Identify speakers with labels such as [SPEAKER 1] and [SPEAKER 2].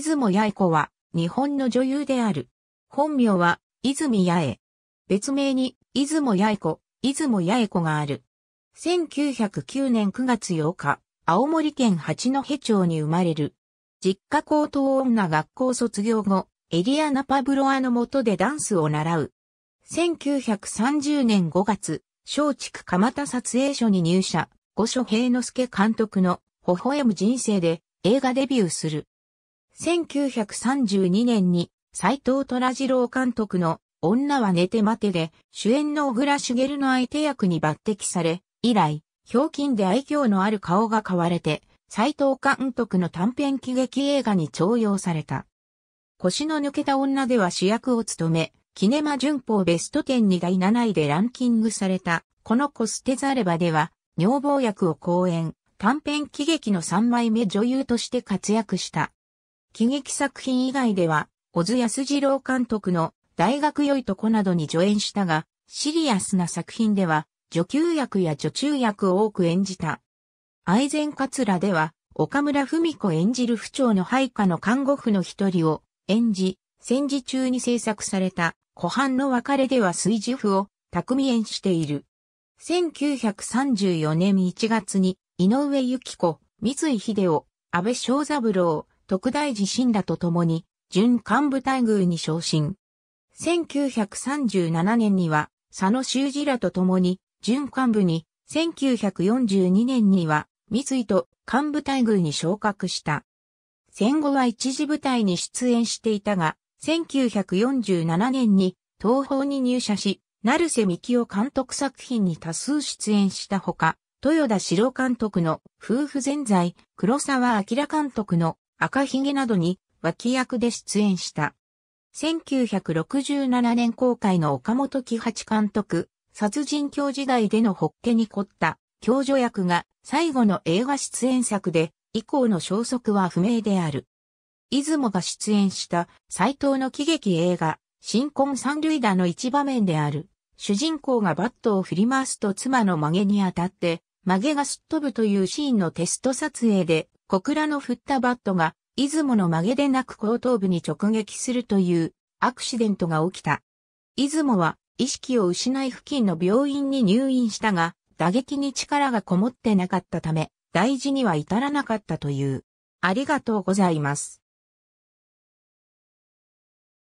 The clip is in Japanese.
[SPEAKER 1] 出雲八重子は、日本の女優である。本名は、泉八重。別名に、出雲八重子、出雲八重子がある。1909年9月8日、青森県八戸町に生まれる。実家高等女学校卒業後、エリアナ・パブロアの下でダンスを習う。1930年5月、松竹蒲田撮影所に入社、五所平之助監督の微笑む人生で映画デビューする。1932年に斎藤虎次郎監督の女は寝て待てで主演の小倉茂の相手役に抜擢され、以来、ひょうきんで愛嬌のある顔が買われて、斎藤監督の短編喜劇映画に徴用された。腰の抜けた女では主役を務め、キネマ旬報ベスト10に第7位でランキングされた、この子捨てざればでは、女房役を講演、短編喜劇の3枚目女優として活躍した。喜劇作品以外では、小津安二郎監督の大学良いとこなどに助演したが、シリアスな作品では、女給役や女中役を多く演じた。愛禅桂では、岡村文子演じる不調の配下の看護婦の一人を演じ、戦時中に制作された、湖畔の別れでは水樹婦を巧み演している。1934年1月に、井上幸子、三井秀夫、安倍正三郎、特大地震らと共に、準幹部待遇に昇進。1937年には、佐野修二らと共に、準幹部に、1942年には、三井と幹部待遇に昇格した。戦後は一時部隊に出演していたが、1947年に東方に入社し、成瀬美希夫監督作品に多数出演したほか、豊田史郎監督の夫婦全在、黒沢明監督の赤ひげなどに脇役で出演した。1967年公開の岡本喜八監督、殺人教時代でのホッケに凝った教助役が最後の映画出演作で、以降の消息は不明である。出雲が出演した斎藤の喜劇映画、新婚三塁打の一場面である。主人公がバットを振り回すと妻の曲げに当たって、曲げがすっ飛ぶというシーンのテスト撮影で、小倉の振ったバットが、出雲の曲げでなく後頭部に直撃するというアクシデントが起きた。出雲は意識を失い付近の病院に入院したが、打撃に力がこもってなかったため、大事には至らなかったという。ありがとうございます。